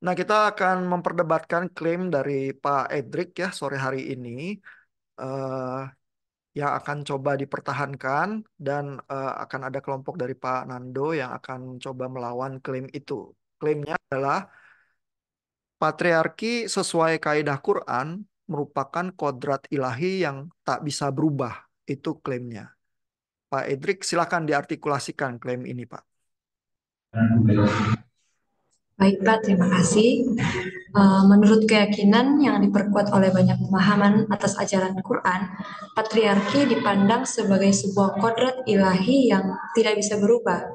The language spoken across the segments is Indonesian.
Nah, kita akan memperdebatkan klaim dari Pak Edric ya sore hari ini uh, yang akan coba dipertahankan dan uh, akan ada kelompok dari Pak Nando yang akan coba melawan klaim itu. Klaimnya adalah patriarki sesuai kaidah Quran merupakan kodrat ilahi yang tak bisa berubah. Itu klaimnya. Pak Edric, silakan diartikulasikan klaim ini, Pak. Baik Pak, terima kasih. Eh, menurut keyakinan yang diperkuat oleh banyak pemahaman atas ajaran Quran, patriarki dipandang sebagai sebuah kodrat ilahi yang tidak bisa berubah.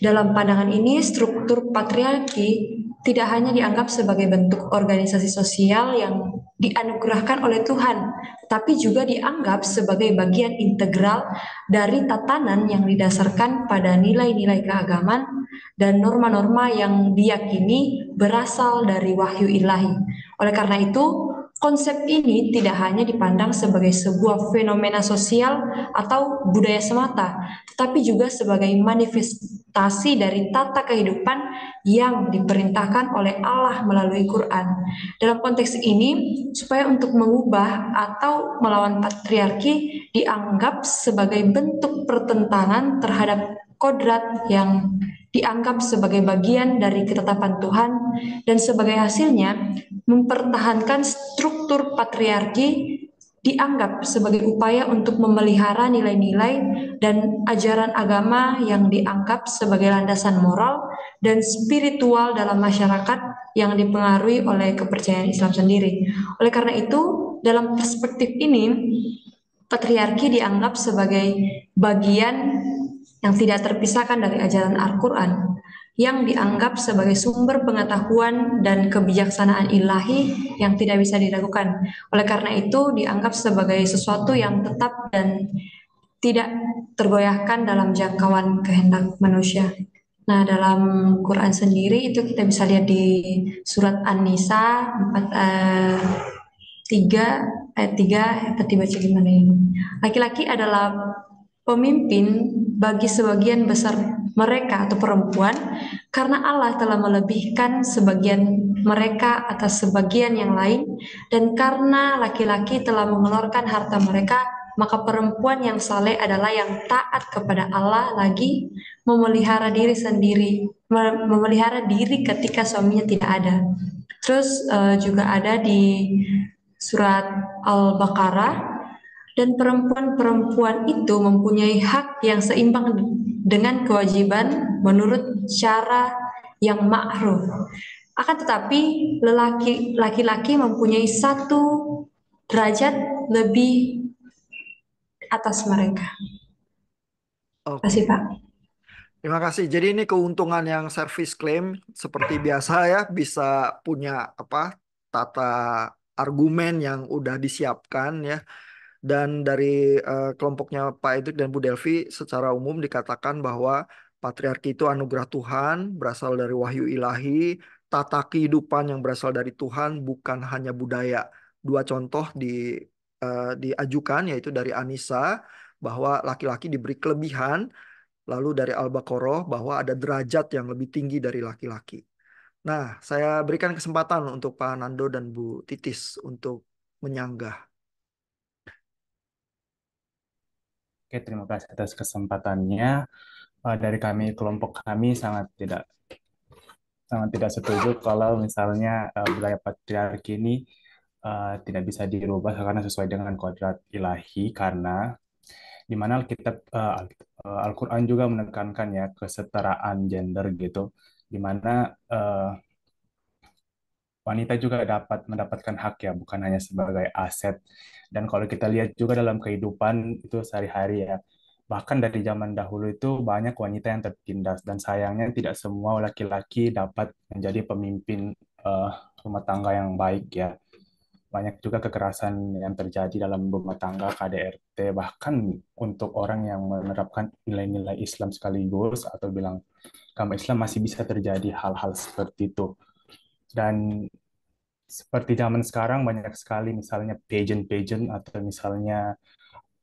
Dalam pandangan ini, struktur patriarki tidak hanya dianggap sebagai bentuk organisasi sosial yang dianugerahkan oleh Tuhan, tapi juga dianggap sebagai bagian integral dari tatanan yang didasarkan pada nilai-nilai keagamaan dan norma-norma yang diyakini berasal dari wahyu ilahi. Oleh karena itu, Konsep ini tidak hanya dipandang sebagai sebuah fenomena sosial atau budaya semata, tetapi juga sebagai manifestasi dari tata kehidupan yang diperintahkan oleh Allah melalui Quran. Dalam konteks ini, supaya untuk mengubah atau melawan patriarki dianggap sebagai bentuk pertentangan terhadap kodrat yang dianggap sebagai bagian dari ketetapan Tuhan dan sebagai hasilnya mempertahankan struktur patriarki dianggap sebagai upaya untuk memelihara nilai-nilai dan ajaran agama yang dianggap sebagai landasan moral dan spiritual dalam masyarakat yang dipengaruhi oleh kepercayaan Islam sendiri. Oleh karena itu, dalam perspektif ini, patriarki dianggap sebagai bagian yang tidak terpisahkan dari ajaran Al-Quran yang dianggap sebagai sumber pengetahuan dan kebijaksanaan ilahi yang tidak bisa diragukan. Oleh karena itu dianggap sebagai sesuatu yang tetap dan tidak tergoyahkan dalam jangkauan kehendak manusia. Nah, dalam Quran sendiri itu kita bisa lihat di surat An-Nisa 4 eh, 3 ayat eh, 3 tiba gimana ini. Laki-laki adalah pemimpin bagi sebagian besar mereka atau perempuan karena Allah telah melebihkan sebagian mereka atas sebagian yang lain dan karena laki-laki telah mengeluarkan harta mereka maka perempuan yang saleh adalah yang taat kepada Allah lagi memelihara diri sendiri, memelihara diri ketika suaminya tidak ada. Terus eh, juga ada di surat Al-Baqarah dan perempuan-perempuan itu mempunyai hak yang seimbang dengan kewajiban menurut cara yang ma'ruf. Akan tetapi lelaki laki-laki mempunyai satu derajat lebih atas mereka. Oke. Terima kasih Pak. Terima kasih. Jadi ini keuntungan yang service claim seperti biasa ya bisa punya apa tata argumen yang udah disiapkan ya. Dan dari uh, kelompoknya Pak Edric dan Bu Delvi secara umum dikatakan bahwa patriarki itu anugerah Tuhan, berasal dari wahyu ilahi, tata kehidupan yang berasal dari Tuhan bukan hanya budaya. Dua contoh di uh, diajukan yaitu dari Anissa bahwa laki-laki diberi kelebihan, lalu dari Al-Baqarah bahwa ada derajat yang lebih tinggi dari laki-laki. Nah, saya berikan kesempatan untuk Pak Nando dan Bu Titis untuk menyanggah. Oke, terima kasih atas kesempatannya. Uh, dari kami, kelompok kami sangat tidak sangat tidak setuju kalau misalnya uh, eh, budaya patriarki ini uh, tidak bisa dirubah karena sesuai dengan kodrat ilahi karena di mana Alkitab uh, Al-Qur'an juga menekankan ya kesetaraan gender gitu di mana uh, wanita juga dapat mendapatkan hak ya bukan hanya sebagai aset dan kalau kita lihat juga dalam kehidupan itu sehari-hari ya, bahkan dari zaman dahulu itu banyak wanita yang tertindas dan sayangnya tidak semua laki-laki dapat menjadi pemimpin uh, rumah tangga yang baik ya. Banyak juga kekerasan yang terjadi dalam rumah tangga KDRT bahkan untuk orang yang menerapkan nilai-nilai Islam sekaligus atau bilang kamu Islam masih bisa terjadi hal-hal seperti itu. Dan seperti zaman sekarang banyak sekali misalnya pageant-pageant atau misalnya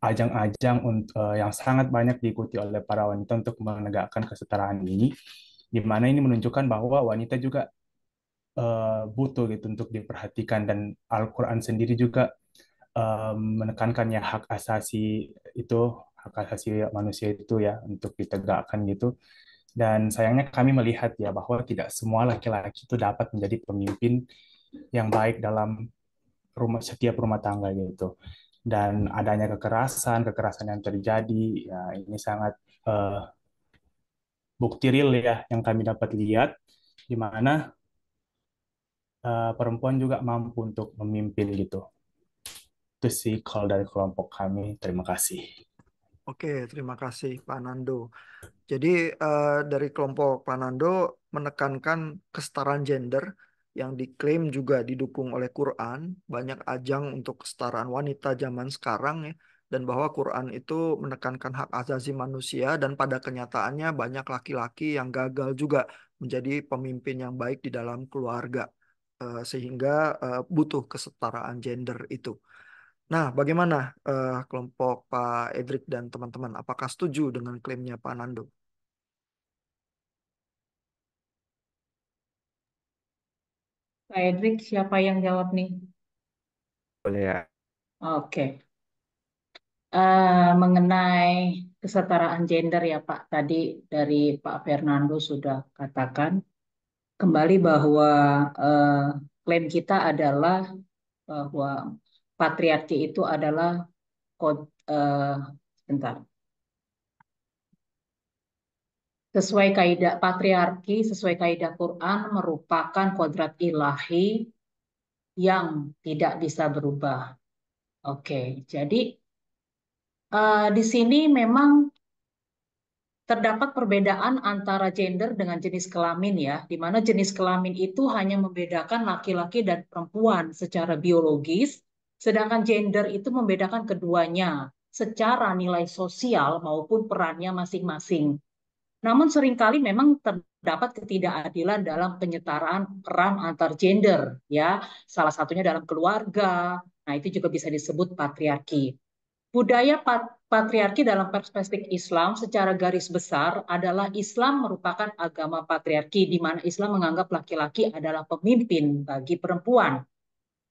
ajang-ajang eh, yang sangat banyak diikuti oleh para wanita untuk menegakkan kesetaraan ini, di mana ini menunjukkan bahwa wanita juga eh, butuh gitu untuk diperhatikan dan Al-Quran sendiri juga menekankan eh, menekankannya hak asasi itu hak asasi manusia itu ya untuk ditegakkan gitu. Dan sayangnya kami melihat ya bahwa tidak semua laki-laki itu dapat menjadi pemimpin yang baik dalam rumah setiap rumah tangga gitu dan adanya kekerasan kekerasan yang terjadi ya ini sangat uh, bukti real ya yang kami dapat lihat di mana uh, perempuan juga mampu untuk memimpin gitu itu sih call dari kelompok kami terima kasih. Oke, terima kasih Pak Nando. Jadi uh, dari kelompok Pak Nando menekankan kesetaraan gender yang diklaim juga didukung oleh Quran, banyak ajang untuk kesetaraan wanita zaman sekarang ya, dan bahwa Quran itu menekankan hak asasi manusia dan pada kenyataannya banyak laki-laki yang gagal juga menjadi pemimpin yang baik di dalam keluarga. Eh, sehingga eh, butuh kesetaraan gender itu. Nah, bagaimana eh, kelompok Pak Edric dan teman-teman? Apakah setuju dengan klaimnya Pak Nando? Edric, siapa yang jawab nih? Boleh ya. Oke. Uh, mengenai kesetaraan gender ya Pak, tadi dari Pak Fernando sudah katakan kembali bahwa uh, klaim kita adalah bahwa patriarki itu adalah uh, bentar sesuai kaidah patriarki, sesuai kaidah Quran merupakan kodrat ilahi yang tidak bisa berubah. Oke, jadi uh, di sini memang terdapat perbedaan antara gender dengan jenis kelamin ya, di mana jenis kelamin itu hanya membedakan laki-laki dan perempuan secara biologis, sedangkan gender itu membedakan keduanya secara nilai sosial maupun perannya masing-masing. Namun seringkali memang terdapat ketidakadilan dalam penyetaraan peran antar gender ya, salah satunya dalam keluarga. Nah, itu juga bisa disebut patriarki. Budaya patriarki dalam perspektif Islam secara garis besar adalah Islam merupakan agama patriarki di mana Islam menganggap laki-laki adalah pemimpin bagi perempuan.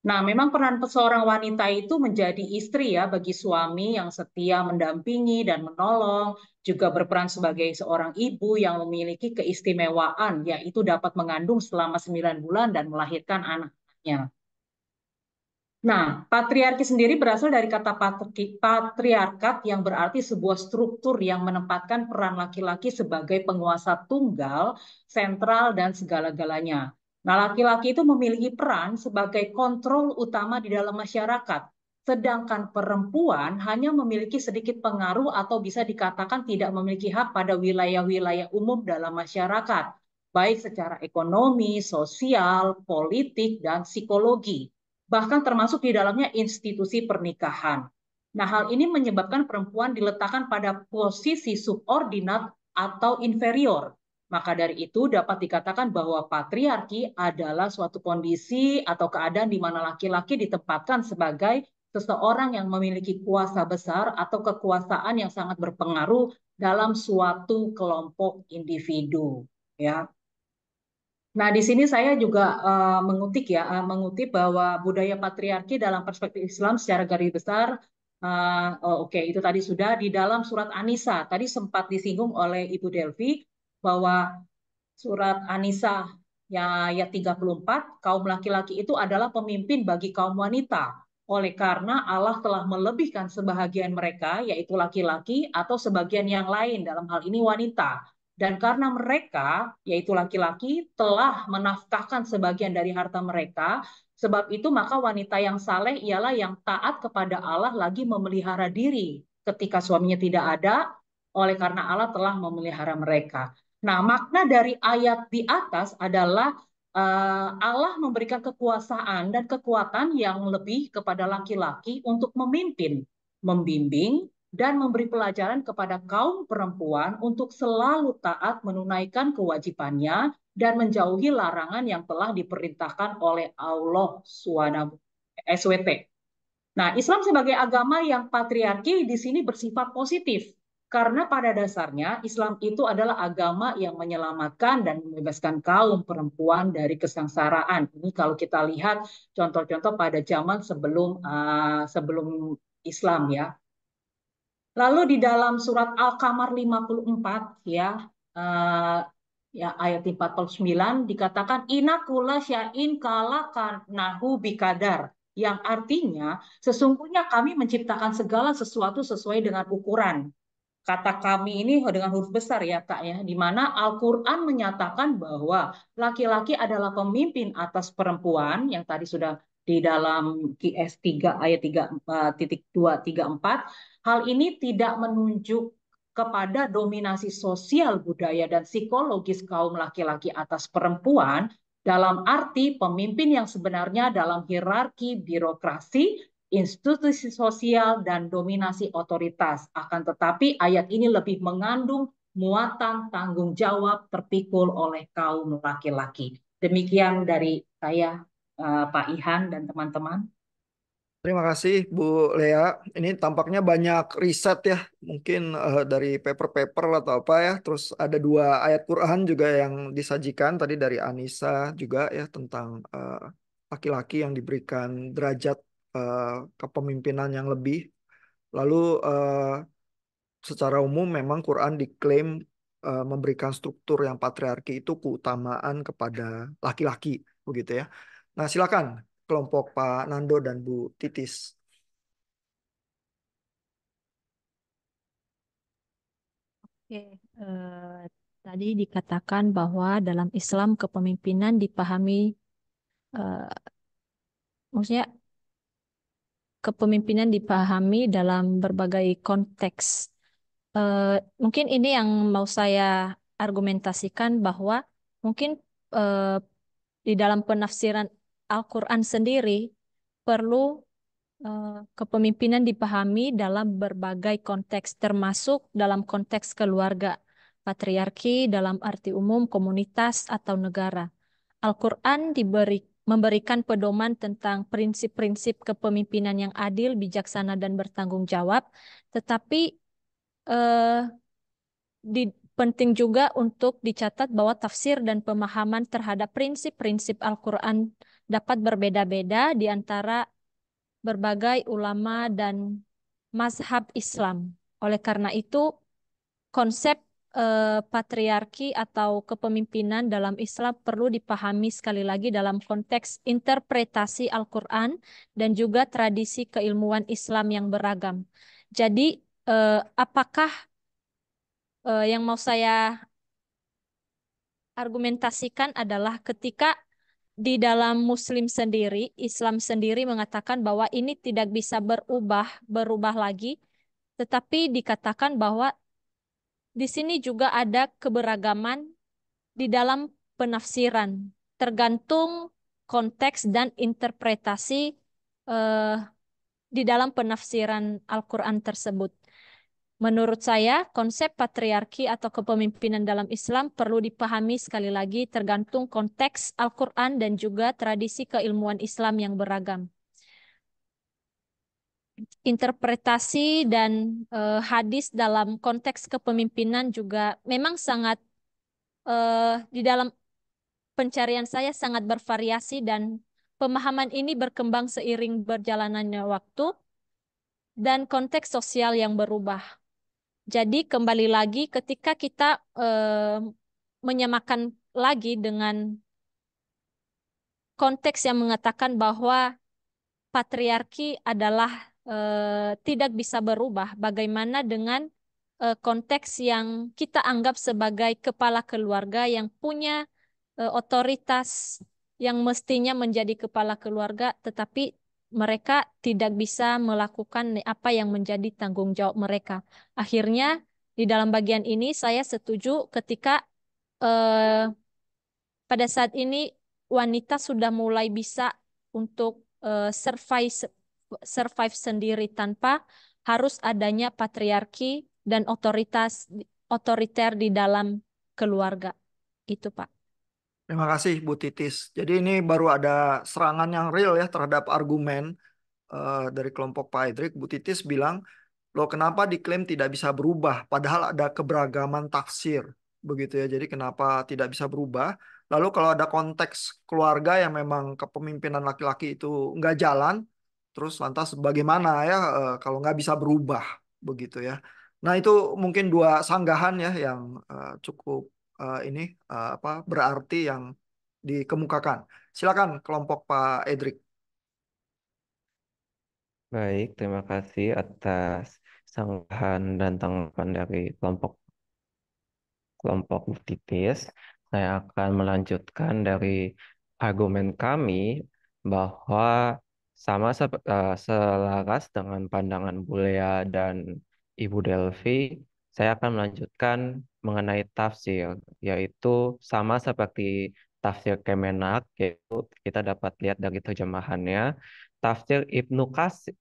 Nah, memang peran seorang wanita itu menjadi istri ya bagi suami yang setia mendampingi dan menolong, juga berperan sebagai seorang ibu yang memiliki keistimewaan, yaitu dapat mengandung selama 9 bulan dan melahirkan anaknya. Nah, patriarki sendiri berasal dari kata patriarkat yang berarti sebuah struktur yang menempatkan peran laki-laki sebagai penguasa tunggal, sentral, dan segala-galanya. Nah, laki-laki itu memiliki peran sebagai kontrol utama di dalam masyarakat, sedangkan perempuan hanya memiliki sedikit pengaruh atau bisa dikatakan tidak memiliki hak pada wilayah-wilayah umum dalam masyarakat, baik secara ekonomi, sosial, politik, dan psikologi, bahkan termasuk di dalamnya institusi pernikahan. Nah, hal ini menyebabkan perempuan diletakkan pada posisi subordinat atau inferior maka dari itu dapat dikatakan bahwa patriarki adalah suatu kondisi atau keadaan di mana laki-laki ditempatkan sebagai seseorang yang memiliki kuasa besar atau kekuasaan yang sangat berpengaruh dalam suatu kelompok individu ya. Nah, di sini saya juga uh, mengutip ya, uh, mengutip bahwa budaya patriarki dalam perspektif Islam secara garis besar uh, oh, oke okay, itu tadi sudah di dalam surat Anisa tadi sempat disinggung oleh Ibu Delvi bahwa surat Anisa ya ayat 34 kaum laki-laki itu adalah pemimpin bagi kaum wanita oleh karena Allah telah melebihkan sebahagian mereka yaitu laki-laki atau sebagian yang lain dalam hal ini wanita dan karena mereka yaitu laki-laki telah menafkahkan sebagian dari harta mereka sebab itu maka wanita yang saleh ialah yang taat kepada Allah lagi memelihara diri ketika suaminya tidak ada oleh karena Allah telah memelihara mereka Nah, makna dari ayat di atas adalah uh, Allah memberikan kekuasaan dan kekuatan yang lebih kepada laki-laki untuk memimpin, membimbing, dan memberi pelajaran kepada kaum perempuan untuk selalu taat menunaikan kewajibannya dan menjauhi larangan yang telah diperintahkan oleh Allah SWT. SWT. Nah, Islam sebagai agama yang patriarki di sini bersifat positif karena pada dasarnya Islam itu adalah agama yang menyelamatkan dan membebaskan kaum perempuan dari kesengsaraan. Ini kalau kita lihat contoh-contoh pada zaman sebelum uh, sebelum Islam ya. Lalu di dalam surat Al-Kamar 54 ya uh, ya ayat 49 dikatakan inakula sya'in kalakan nahu bikadar yang artinya sesungguhnya kami menciptakan segala sesuatu sesuai dengan ukuran kata kami ini dengan huruf besar ya Kak ya, di mana Al-Qur'an menyatakan bahwa laki-laki adalah pemimpin atas perempuan yang tadi sudah di dalam QS 3 ayat 3 eh, titik dua tiga empat hal ini tidak menunjuk kepada dominasi sosial budaya dan psikologis kaum laki-laki atas perempuan dalam arti pemimpin yang sebenarnya dalam hierarki birokrasi institusi sosial dan dominasi otoritas. Akan tetapi ayat ini lebih mengandung muatan tanggung jawab terpikul oleh kaum laki-laki. Demikian dari saya eh, Pak Ihan dan teman-teman. Terima kasih Bu Lea. Ini tampaknya banyak riset ya, mungkin uh, dari paper-paper atau apa ya. Terus ada dua ayat Quran juga yang disajikan tadi dari Anissa juga ya tentang eh, laki-laki uh, laki -laki yang diberikan derajat Eh, kepemimpinan yang lebih. Lalu uh, secara umum memang Quran diklaim uh, memberikan struktur yang patriarki itu keutamaan kepada laki-laki begitu ya. Nah, silakan kelompok Pak Nando dan Bu Titis. Oke, eh, tadi dikatakan bahwa dalam Islam kepemimpinan dipahami eh, maksudnya kepemimpinan dipahami dalam berbagai konteks. Uh, mungkin ini yang mau saya argumentasikan bahwa mungkin uh, di dalam penafsiran Al-Quran sendiri perlu uh, kepemimpinan dipahami dalam berbagai konteks, termasuk dalam konteks keluarga, patriarki dalam arti umum, komunitas, atau negara. Al-Quran diberi memberikan pedoman tentang prinsip-prinsip kepemimpinan yang adil, bijaksana, dan bertanggung jawab. Tetapi eh, di, penting juga untuk dicatat bahwa tafsir dan pemahaman terhadap prinsip-prinsip Al-Quran dapat berbeda-beda di antara berbagai ulama dan mazhab Islam. Oleh karena itu, konsep eh, patriarki atau kepemimpinan dalam Islam perlu dipahami sekali lagi dalam konteks interpretasi Al-Quran dan juga tradisi keilmuan Islam yang beragam. Jadi, eh, apakah eh, yang mau saya argumentasikan adalah ketika di dalam Muslim sendiri, Islam sendiri mengatakan bahwa ini tidak bisa berubah, berubah lagi, tetapi dikatakan bahwa di sini juga ada keberagaman di dalam penafsiran, tergantung konteks dan interpretasi eh, di dalam penafsiran Al-Quran tersebut. Menurut saya, konsep patriarki atau kepemimpinan dalam Islam perlu dipahami sekali lagi tergantung konteks Al-Quran dan juga tradisi keilmuan Islam yang beragam interpretasi dan uh, hadis dalam konteks kepemimpinan juga memang sangat uh, di dalam pencarian saya sangat bervariasi dan pemahaman ini berkembang seiring berjalanannya waktu dan konteks sosial yang berubah. Jadi kembali lagi ketika kita uh, menyamakan lagi dengan konteks yang mengatakan bahwa patriarki adalah Eh, tidak bisa berubah. Bagaimana dengan eh, konteks yang kita anggap sebagai kepala keluarga yang punya eh, otoritas yang mestinya menjadi kepala keluarga, tetapi mereka tidak bisa melakukan apa yang menjadi tanggung jawab mereka. Akhirnya di dalam bagian ini saya setuju ketika eh, pada saat ini wanita sudah mulai bisa untuk uh, survive survive sendiri tanpa harus adanya patriarki dan otoritas otoriter di dalam keluarga. Itu, Pak. Terima kasih Bu Titis. Jadi ini baru ada serangan yang real ya terhadap argumen uh, dari kelompok Pak Edrik. Bu Titis bilang, "Loh, kenapa diklaim tidak bisa berubah padahal ada keberagaman tafsir?" Begitu ya. Jadi kenapa tidak bisa berubah? Lalu kalau ada konteks keluarga yang memang kepemimpinan laki-laki itu nggak jalan, Terus lantas bagaimana ya uh, kalau nggak bisa berubah begitu ya. Nah itu mungkin dua sanggahan ya yang uh, cukup uh, ini uh, apa berarti yang dikemukakan. Silakan kelompok Pak Edrik Baik, terima kasih atas sanggahan dan tanggapan dari kelompok kelompok Titis. Saya akan melanjutkan dari argumen kami bahwa sama sep- eh, selaras dengan pandangan Bulea dan Ibu Delvi, saya akan melanjutkan mengenai tafsir, yaitu sama seperti tafsir Kemenak, yaitu kita dapat lihat dari terjemahannya, tafsir Ibnu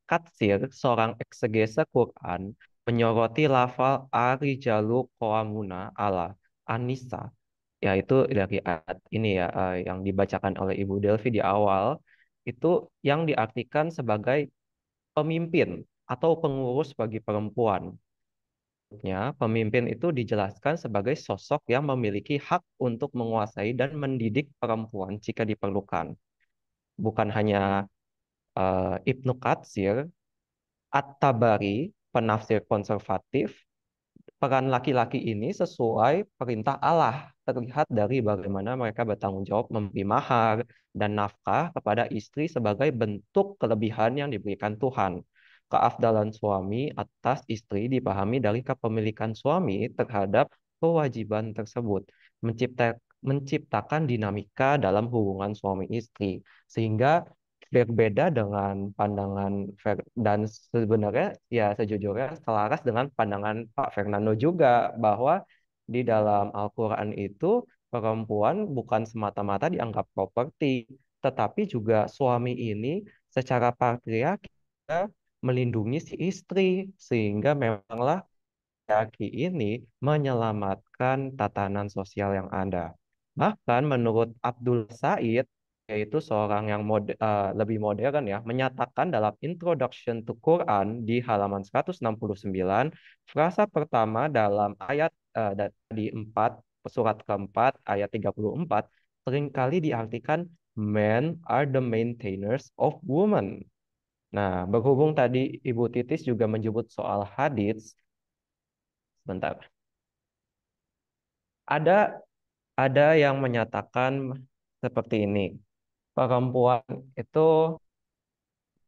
Katsir, seorang eksegesa Quran, menyoroti lafal ari arijalu muna ala Anissa, yaitu dari ayat ini ya, eh, yang dibacakan oleh Ibu Delvi di awal, itu yang diartikan sebagai pemimpin atau pengurus bagi perempuan. Ya, pemimpin itu dijelaskan sebagai sosok yang memiliki hak untuk menguasai dan mendidik perempuan jika diperlukan. Bukan hanya uh, Ibnu Katsir, At-Tabari, penafsir konservatif, peran laki-laki ini sesuai perintah Allah terlihat dari bagaimana mereka bertanggung jawab memberi mahar dan nafkah kepada istri sebagai bentuk kelebihan yang diberikan Tuhan. Keafdalan suami atas istri dipahami dari kepemilikan suami terhadap kewajiban tersebut, mencipta, menciptakan dinamika dalam hubungan suami istri, sehingga berbeda dengan pandangan Fer dan sebenarnya ya sejujurnya selaras dengan pandangan Pak Fernando juga bahwa di dalam Al-Qur'an itu perempuan bukan semata-mata dianggap properti, tetapi juga suami ini secara patriarki melindungi si istri sehingga memanglah patriarki ini menyelamatkan tatanan sosial yang ada. Bahkan menurut Abdul Said yaitu seorang yang mode, uh, lebih modern ya, menyatakan dalam Introduction to Quran di halaman 169, frasa pertama dalam ayat uh, di 4, surat keempat, ayat 34, seringkali diartikan men are the maintainers of women. Nah, berhubung tadi Ibu Titis juga menyebut soal hadits, sebentar. Ada ada yang menyatakan seperti ini perempuan itu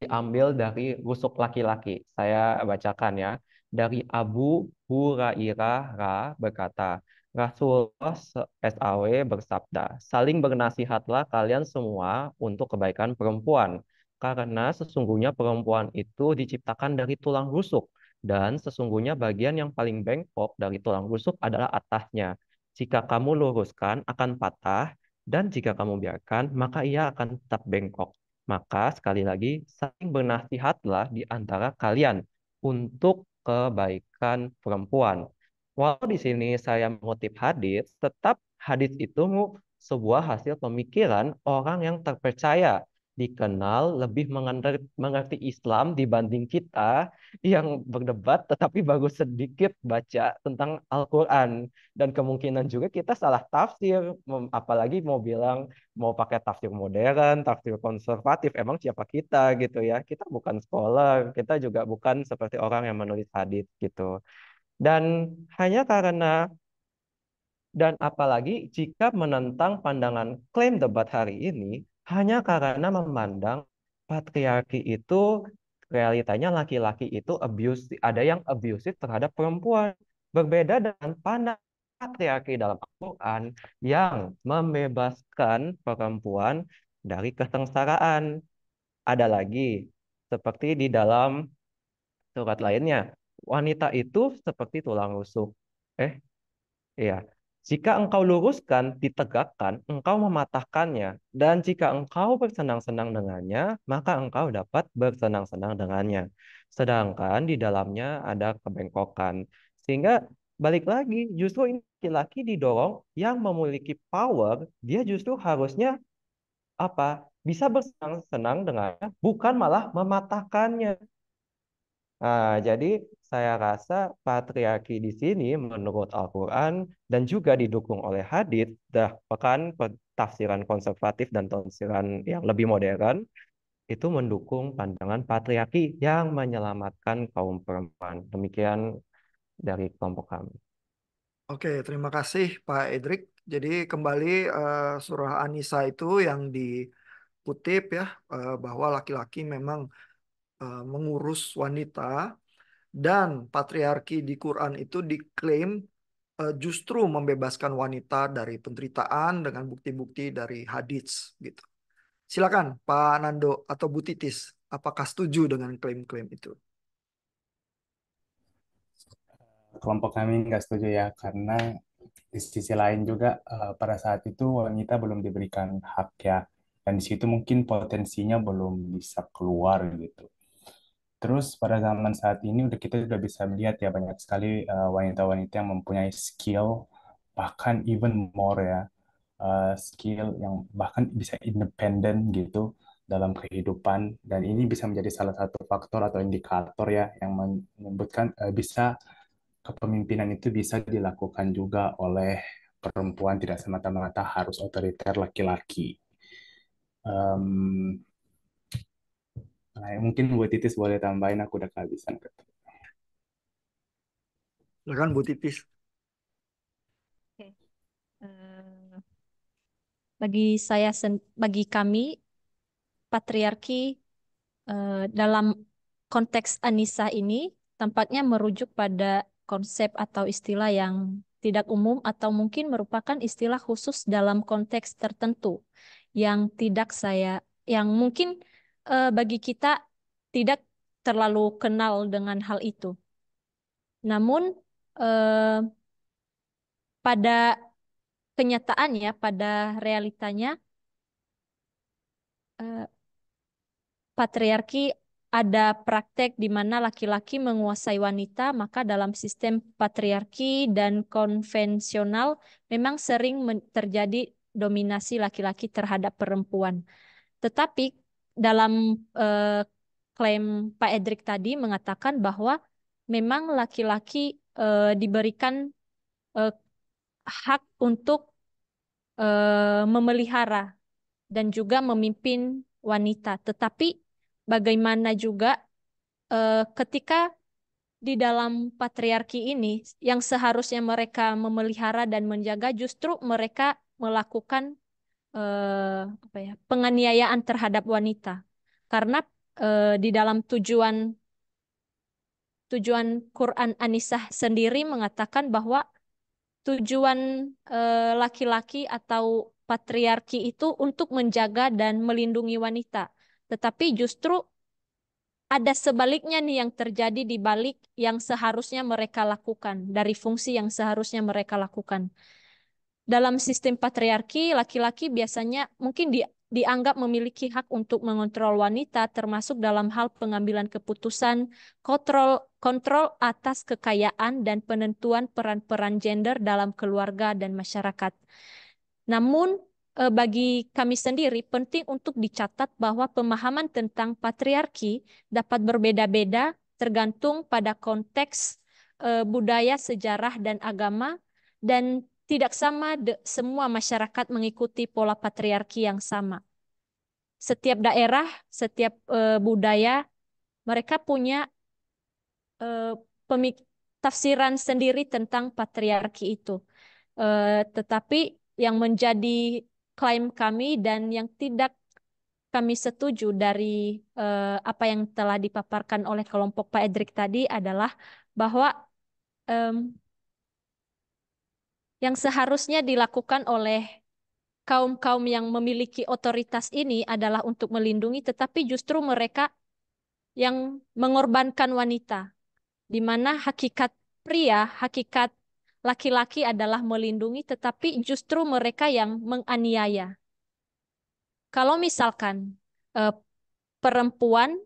diambil dari rusuk laki-laki. Saya bacakan ya. Dari Abu Hurairah Ra berkata, Rasulullah SAW bersabda, saling bernasihatlah kalian semua untuk kebaikan perempuan. Karena sesungguhnya perempuan itu diciptakan dari tulang rusuk. Dan sesungguhnya bagian yang paling bengkok dari tulang rusuk adalah atasnya. Jika kamu luruskan akan patah, dan jika kamu biarkan, maka ia akan tetap bengkok. Maka sekali lagi, saling bernasihatlah di antara kalian untuk kebaikan perempuan. Walau di sini saya mengutip hadis, tetap hadis itu sebuah hasil pemikiran orang yang terpercaya dikenal lebih mengerti Islam dibanding kita yang berdebat tetapi bagus sedikit baca tentang Al-Quran. Dan kemungkinan juga kita salah tafsir, apalagi mau bilang mau pakai tafsir modern, tafsir konservatif, emang siapa kita gitu ya. Kita bukan scholar, kita juga bukan seperti orang yang menulis hadis gitu. Dan hanya karena dan apalagi jika menentang pandangan klaim debat hari ini, hanya karena memandang patriarki itu realitanya laki-laki itu abuse ada yang abusive terhadap perempuan berbeda dengan pandang patriarki dalam Al-Quran yang membebaskan perempuan dari kesengsaraan ada lagi seperti di dalam surat lainnya wanita itu seperti tulang rusuk eh iya jika engkau luruskan, ditegakkan, engkau mematahkannya. Dan jika engkau bersenang-senang dengannya, maka engkau dapat bersenang-senang dengannya. Sedangkan di dalamnya ada kebengkokan. Sehingga balik lagi, justru laki-laki didorong yang memiliki power, dia justru harusnya apa bisa bersenang-senang dengannya, bukan malah mematahkannya. Nah, jadi saya rasa patriarki di sini menurut Al-Quran dan juga didukung oleh hadith, bahkan tafsiran konservatif dan tafsiran yang lebih modern, itu mendukung pandangan patriarki yang menyelamatkan kaum perempuan. Demikian dari kelompok kami. Oke, terima kasih Pak Edrik. Jadi kembali uh, surah Anisa itu yang dikutip ya, uh, bahwa laki-laki memang uh, mengurus wanita dan patriarki di Quran itu diklaim uh, justru membebaskan wanita dari penderitaan dengan bukti-bukti dari hadits gitu. Silakan Pak Nando atau Bu Titis, apakah setuju dengan klaim-klaim itu? Kelompok kami nggak setuju ya, karena di sisi lain juga uh, pada saat itu wanita belum diberikan hak ya, dan di situ mungkin potensinya belum bisa keluar gitu Terus pada zaman saat ini udah kita udah bisa melihat ya banyak sekali wanita eh, wanita-wanita yang mempunyai skill bahkan even more ya uh, skill yang bahkan bisa independen gitu dalam kehidupan dan ini bisa menjadi salah satu faktor atau indikator ya yang menyebutkan uh, bisa kepemimpinan itu bisa dilakukan juga oleh perempuan tidak semata-mata harus otoriter laki-laki. Nah, ya mungkin buat Titis boleh tambahin, aku udah kehabisan. Ya kan Bu Titis. Eh, bagi saya, bagi kami, patriarki eh, dalam konteks Anissa ini tampaknya merujuk pada konsep atau istilah yang tidak umum atau mungkin merupakan istilah khusus dalam konteks tertentu yang tidak saya yang mungkin uh, bagi kita tidak terlalu kenal dengan hal itu. Namun uh, pada kenyataannya, pada realitanya, uh, patriarki ada praktek di mana laki-laki menguasai wanita, maka dalam sistem patriarki dan konvensional memang sering terjadi dominasi laki-laki terhadap perempuan. Tetapi dalam eh, klaim Pak Edrik tadi mengatakan bahwa memang laki-laki uh, diberikan uh, hak untuk uh, memelihara dan juga memimpin wanita. Tetapi bagaimana juga uh, ketika di dalam patriarki ini yang seharusnya mereka memelihara dan menjaga justru mereka melakukan Eh, apa ya penganiayaan terhadap wanita karena eh, di dalam tujuan tujuan Quran Anisah sendiri mengatakan bahwa tujuan eh, laki-laki atau patriarki itu untuk menjaga dan melindungi wanita tetapi justru ada sebaliknya nih yang terjadi di balik yang seharusnya mereka lakukan dari fungsi yang seharusnya mereka lakukan dalam sistem patriarki laki-laki biasanya mungkin di, dianggap memiliki hak untuk mengontrol wanita termasuk dalam hal pengambilan keputusan, kontrol kontrol atas kekayaan dan penentuan peran-peran gender dalam keluarga dan masyarakat. Namun eh, bagi kami sendiri penting untuk dicatat bahwa pemahaman tentang patriarki dapat berbeda-beda tergantung pada konteks eh, budaya, sejarah dan agama dan tidak sama de, semua masyarakat mengikuti pola patriarki yang sama. Setiap daerah, setiap e, budaya, mereka punya e, pemik tafsiran sendiri tentang patriarki itu. E, tetapi yang menjadi klaim kami dan yang tidak kami setuju dari e, apa yang telah dipaparkan oleh kelompok Pak Edrik tadi adalah bahwa e, yang seharusnya dilakukan oleh kaum-kaum yang memiliki otoritas ini adalah untuk melindungi, tetapi justru mereka yang mengorbankan wanita, di mana hakikat pria, hakikat laki-laki adalah melindungi, tetapi justru mereka yang menganiaya. Kalau misalkan eh, perempuan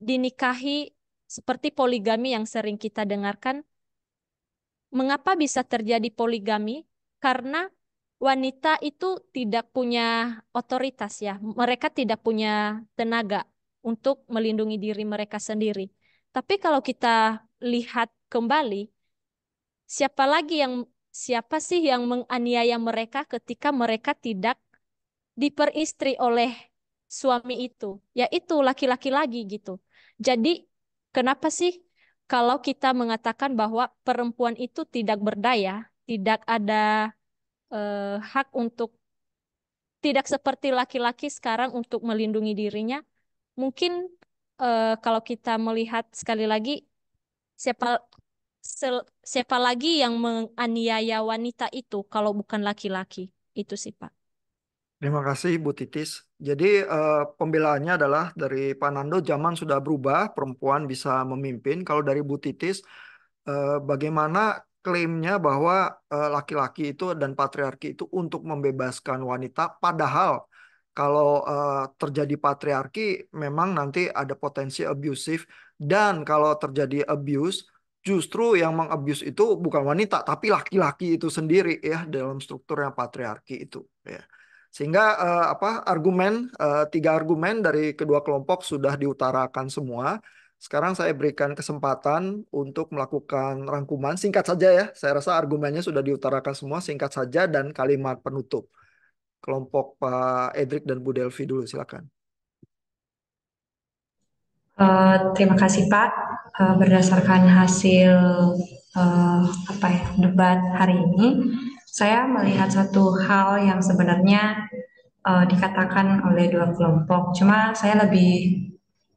dinikahi seperti poligami yang sering kita dengarkan, Mengapa bisa terjadi poligami? Karena wanita itu tidak punya otoritas ya. Mereka tidak punya tenaga untuk melindungi diri mereka sendiri. Tapi kalau kita lihat kembali, siapa lagi yang siapa sih yang menganiaya mereka ketika mereka tidak diperistri oleh suami itu, yaitu laki-laki lagi gitu. Jadi kenapa sih kalau kita mengatakan bahwa perempuan itu tidak berdaya, tidak ada eh, hak untuk tidak seperti laki-laki sekarang untuk melindungi dirinya, mungkin eh, kalau kita melihat sekali lagi siapa sel, siapa lagi yang menganiaya wanita itu kalau bukan laki-laki itu sih Pak. Terima kasih Bu Titis. Jadi uh, pembelaannya adalah dari Pak Nando zaman sudah berubah, perempuan bisa memimpin. Kalau dari Bu Titis, uh, bagaimana klaimnya bahwa eh, laki-laki uh, itu dan patriarki itu untuk membebaskan wanita, padahal kalau terjadi patriarki memang nanti ada potensi abusive dan kalau terjadi abuse justru yang mengabuse itu bukan wanita tapi laki-laki itu sendiri ya dalam struktur yang patriarki itu ya. Sehingga uh, apa argumen uh, tiga argumen dari kedua kelompok sudah diutarakan semua. Sekarang saya berikan kesempatan untuk melakukan rangkuman singkat saja ya. Saya rasa argumennya sudah diutarakan semua singkat saja dan kalimat penutup. Kelompok Pak Edrik dan Bu Delvi dulu silakan. Uh, terima kasih Pak. Uh, berdasarkan hasil uh, apa ya debat hari ini, saya melihat satu hal yang sebenarnya uh, dikatakan oleh dua kelompok. Cuma saya lebih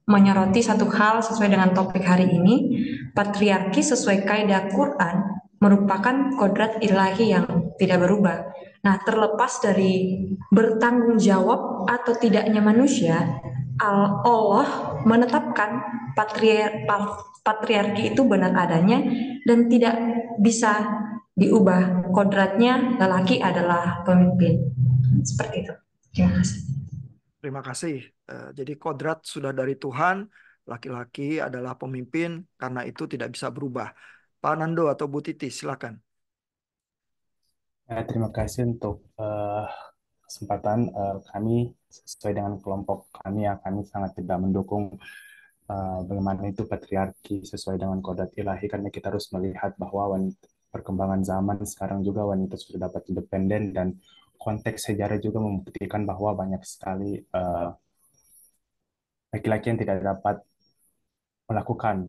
menyoroti satu hal sesuai dengan topik hari ini. Patriarki sesuai kaidah Quran merupakan kodrat ilahi yang tidak berubah. Nah, terlepas dari bertanggung jawab atau tidaknya manusia, Allah menetapkan patriarki itu benar adanya dan tidak bisa diubah kodratnya lelaki adalah pemimpin seperti itu ya, terima kasih terima kasih jadi kodrat sudah dari Tuhan laki-laki adalah pemimpin karena itu tidak bisa berubah Pak Nando atau Bu Titi silakan ya, terima kasih untuk uh, kesempatan uh, kami sesuai dengan kelompok kami ya kami sangat tidak mendukung uh, eh, bagaimana itu patriarki sesuai dengan kodrat ilahi karena kita harus melihat bahwa wanita, perkembangan zaman sekarang juga wanita sudah dapat independen dan konteks sejarah juga membuktikan bahwa banyak sekali laki eh, laki-laki yang tidak dapat melakukan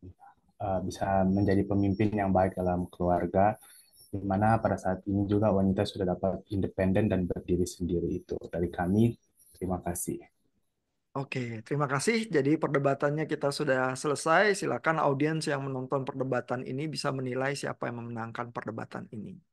uh, bisa menjadi pemimpin yang baik dalam keluarga di mana pada saat ini juga wanita sudah dapat independen dan berdiri sendiri itu dari kami terima kasih Oke, terima kasih. Jadi perdebatannya kita sudah selesai. Silakan audiens yang menonton perdebatan ini bisa menilai siapa yang memenangkan perdebatan ini.